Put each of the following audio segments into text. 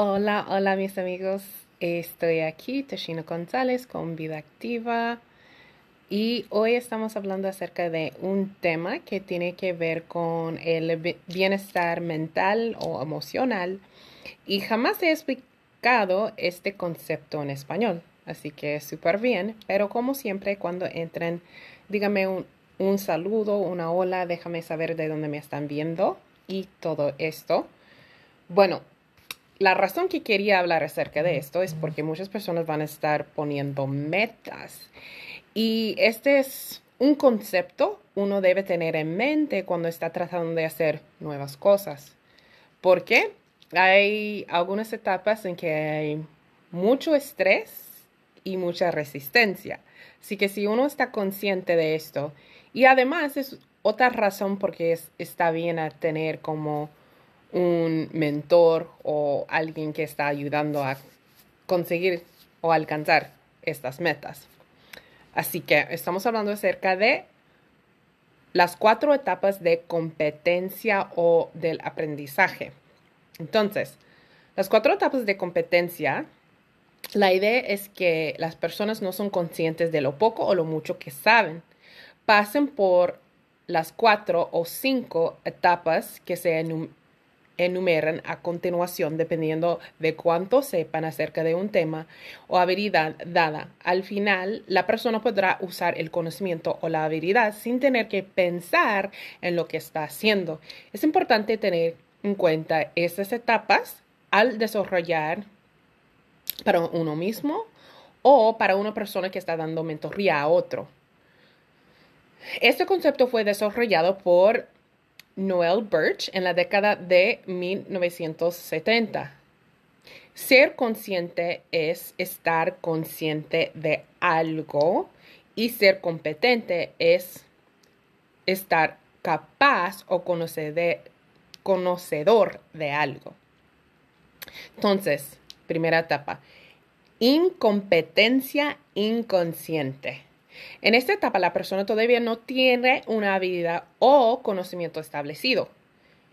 Hola, hola mis amigos. Estoy aquí, Toshino González, con Vida Activa. Y hoy estamos hablando acerca de un tema que tiene que ver con el bienestar mental o emocional. Y jamás he explicado este concepto en español. Así que súper bien. Pero como siempre, cuando entren, díganme un, un saludo, una hola, déjame saber de dónde me están viendo y todo esto. Bueno, la razón que quería hablar acerca de esto es porque muchas personas van a estar poniendo metas. Y este es un concepto uno debe tener en mente cuando está tratando de hacer nuevas cosas. Porque hay algunas etapas en que hay mucho estrés y mucha resistencia. Así que si uno está consciente de esto, y además es otra razón porque es, está bien tener como un mentor o alguien que está ayudando a conseguir o alcanzar estas metas. Así que estamos hablando acerca de las cuatro etapas de competencia o del aprendizaje. Entonces, las cuatro etapas de competencia, la idea es que las personas no son conscientes de lo poco o lo mucho que saben. Pasen por las cuatro o cinco etapas que se enumeran, enumeran a continuación dependiendo de cuánto sepan acerca de un tema o habilidad dada. Al final, la persona podrá usar el conocimiento o la habilidad sin tener que pensar en lo que está haciendo. Es importante tener en cuenta estas etapas al desarrollar para uno mismo o para una persona que está dando mentoría a otro. Este concepto fue desarrollado por Noel Birch en la década de 1970. Ser consciente es estar consciente de algo y ser competente es estar capaz o conocedor de algo. Entonces, primera etapa, incompetencia inconsciente. En esta etapa la persona todavía no tiene una habilidad o conocimiento establecido.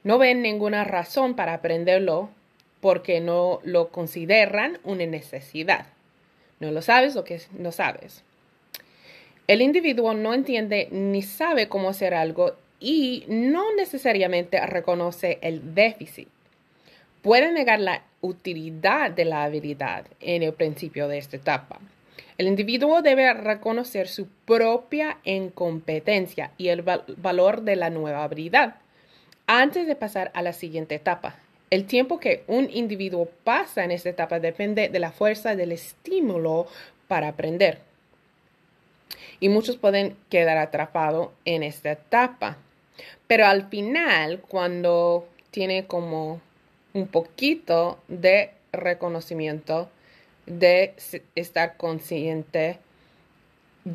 No ven ninguna razón para aprenderlo porque no lo consideran una necesidad. No lo sabes lo que no sabes. El individuo no entiende ni sabe cómo hacer algo y no necesariamente reconoce el déficit. Puede negar la utilidad de la habilidad en el principio de esta etapa. El individuo debe reconocer su propia incompetencia y el valor de la nueva habilidad antes de pasar a la siguiente etapa. El tiempo que un individuo pasa en esta etapa depende de la fuerza del estímulo para aprender. Y muchos pueden quedar atrapados en esta etapa. Pero al final, cuando tiene como un poquito de reconocimiento de estar consciente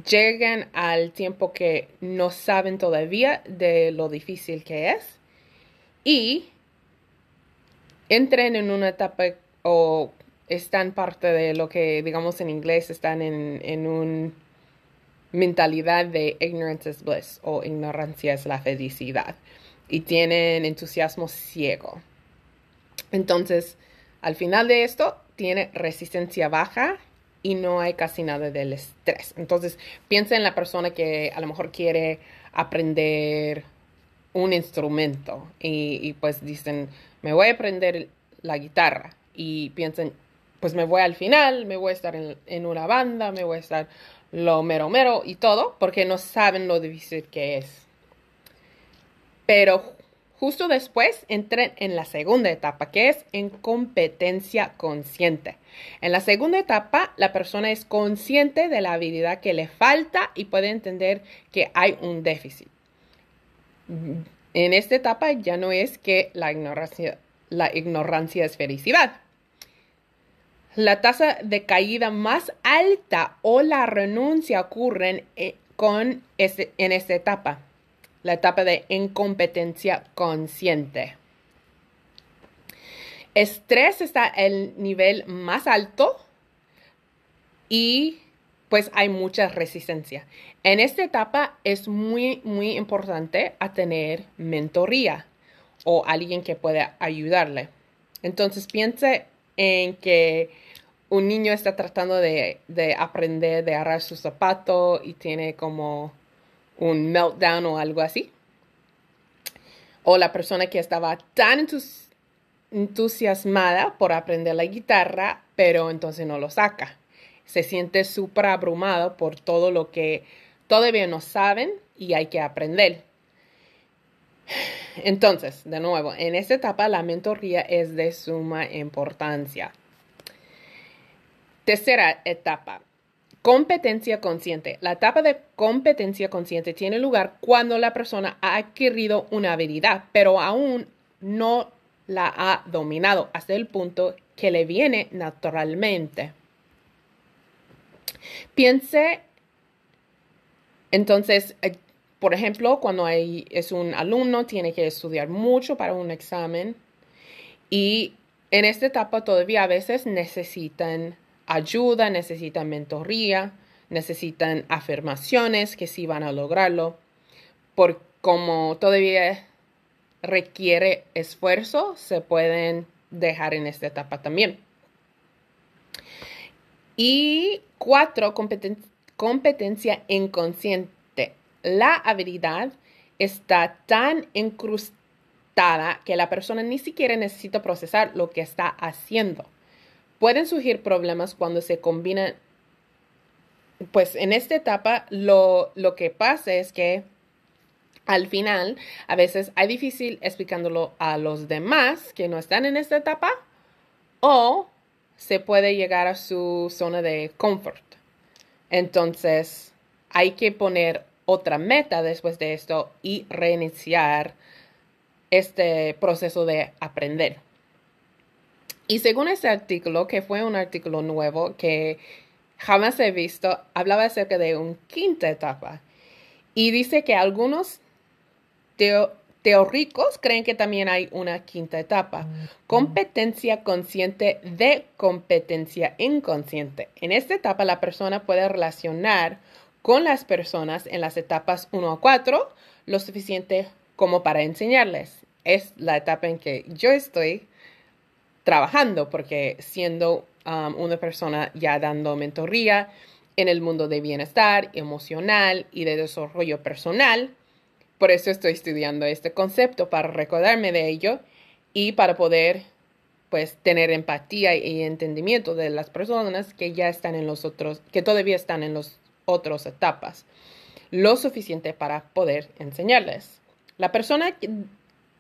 lleguen al tiempo que no saben todavía de lo difícil que es y entren en una etapa o están parte de lo que digamos en inglés están en, en una mentalidad de ignorance is bliss o ignorancia es la felicidad y tienen entusiasmo ciego. Entonces, al final de esto, tiene resistencia baja y no hay casi nada del estrés. Entonces, piensa en la persona que a lo mejor quiere aprender un instrumento y, pues dicen, me voy a aprender la guitarra y piensen, pues me voy al final, me voy a estar en, en, una banda, me voy a estar lo mero mero y todo, porque no saben lo difícil que es. Pero Justo después entren en la segunda etapa, que es en competencia consciente. En la segunda etapa, la persona es consciente de la habilidad que le falta y puede entender que hay un déficit. En esta etapa ya no es que la ignorancia, es felicidad. La tasa de caída más alta o la renuncia ocurren eh, con en esta etapa la etapa de incompetencia consciente. Estrés está el nivel más alto y pues hay mucha resistencia. En esta etapa es muy, muy importante a tener mentoría o alguien que pueda ayudarle. Entonces piense en que un niño está tratando de, de aprender de agarrar su zapato y tiene como un meltdown o algo así. O la persona que estaba tan entusiasmada por aprender la guitarra, pero entonces no lo saca. Se siente súper abrumado por todo lo que todavía no saben y hay que aprender. Entonces, de nuevo, en esta etapa la mentoría es de suma importancia. Tercera etapa, Competencia consciente. La etapa de competencia consciente tiene lugar cuando la persona ha adquirido una habilidad, pero aún no la ha dominado hasta el punto que le viene naturalmente. Piense, entonces, eh, por ejemplo, cuando es un alumno, tiene que estudiar mucho para un examen y en esta etapa todavía a veces necesitan ayuda, necesitan mentoría, necesitan afirmaciones que sí van a lograrlo, por como todavía requiere esfuerzo, se pueden dejar en esta etapa también. Y cuatro, competencia inconsciente. La habilidad está tan incrustada que la persona ni siquiera necesita procesar lo que está haciendo Pueden surgir problemas cuando se combinan, pues en esta etapa lo, lo que pasa es que al final a veces hay difícil explicándolo a los demás que no están en esta etapa o se puede llegar a su zona de confort. Entonces hay que poner otra meta después de esto y reiniciar este proceso de aprender. Y según ese artículo, que fue un artículo nuevo que jamás he visto, hablaba acerca de una quinta etapa. Y dice que algunos teóricos creen que también hay una quinta etapa, mm. competencia consciente de competencia inconsciente. En esta etapa la persona puede relacionar con las personas en las etapas 1 a 4 lo suficiente como para enseñarles. Es la etapa en que yo estoy trabajando, porque siendo um, una persona ya dando mentoría en el mundo de bienestar emocional y de desarrollo personal, por eso estoy estudiando este concepto, para recordarme de ello y para poder pues tener empatía y entendimiento de las personas que ya están en los otros, que todavía están en las otras etapas, lo suficiente para poder enseñarles. La persona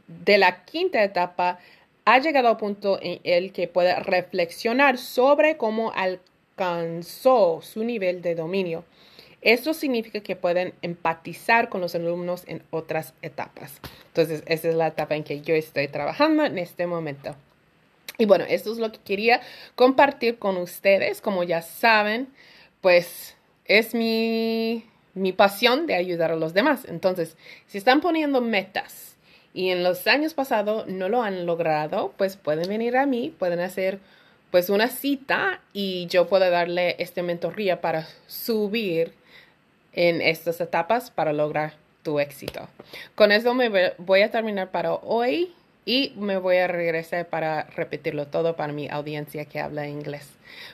de la quinta etapa ha llegado un punto en el que puede reflexionar sobre cómo alcanzó su nivel de dominio. Esto significa que pueden empatizar con los alumnos en otras etapas. Entonces, esa es la etapa en que yo estoy trabajando en este momento. Y bueno, esto es lo que quería compartir con ustedes. Como ya saben, pues es mi, mi pasión de ayudar a los demás. Entonces, si están poniendo metas, y en los años pasados no lo han logrado, pues pueden venir a mí, pueden hacer pues una cita y yo puedo darle este mentoría para subir en estas etapas para lograr tu éxito. Con eso me voy a terminar para hoy y me voy a regresar para repetirlo todo para mi audiencia que habla inglés.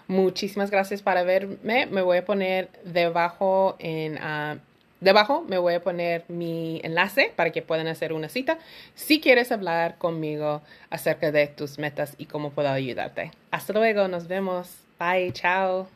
Muchísimas gracias para verme. Me voy a poner debajo en ah, Debajo me voy a poner mi enlace para que puedan hacer una cita si quieres hablar conmigo acerca de tus metas y cómo puedo ayudarte. Hasta luego, nos vemos. Bye, chao.